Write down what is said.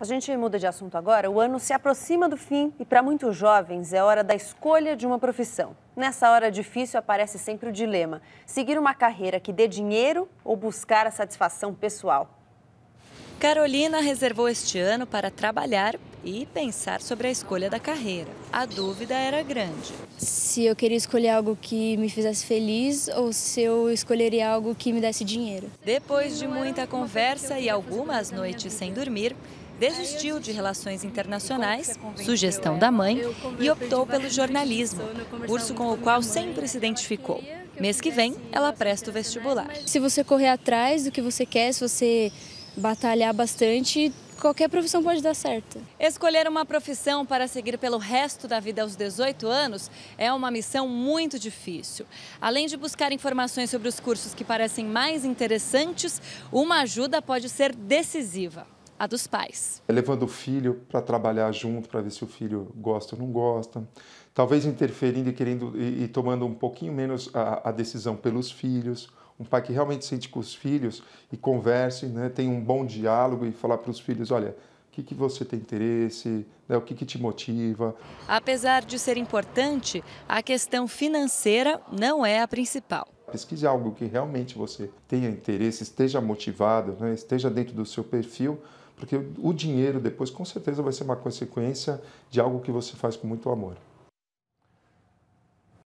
A gente muda de assunto agora. O ano se aproxima do fim e para muitos jovens é hora da escolha de uma profissão. Nessa hora difícil aparece sempre o dilema: seguir uma carreira que dê dinheiro ou buscar a satisfação pessoal. Carolina reservou este ano para trabalhar e pensar sobre a escolha da carreira. A dúvida era grande. Se eu queria escolher algo que me fizesse feliz ou se eu escolheria algo que me desse dinheiro. Depois de muita conversa e algumas noites sem dormir, desistiu de relações internacionais, sugestão da mãe, e optou pelo jornalismo, curso com o qual sempre se identificou. Mês que vem, ela presta o vestibular. Se você correr atrás do que você quer, se você batalhar bastante, qualquer profissão pode dar certo. Escolher uma profissão para seguir pelo resto da vida aos 18 anos é uma missão muito difícil. Além de buscar informações sobre os cursos que parecem mais interessantes, uma ajuda pode ser decisiva a dos pais. Levando o filho para trabalhar junto, para ver se o filho gosta ou não gosta. Talvez interferindo e querendo e, e tomando um pouquinho menos a, a, decisão pelos filhos. Um pai que realmente sente com os filhos e converse, né, tem um bom diálogo e falar para os filhos: olha, o que, que você tem interesse, né, o que, que te motiva. Apesar de ser importante, a questão financeira não é a principal. Pesquise algo que realmente você tenha interesse, esteja motivado, né, esteja dentro do seu perfil, porque o dinheiro depois, com certeza, vai ser uma consequência de algo que você faz com muito amor.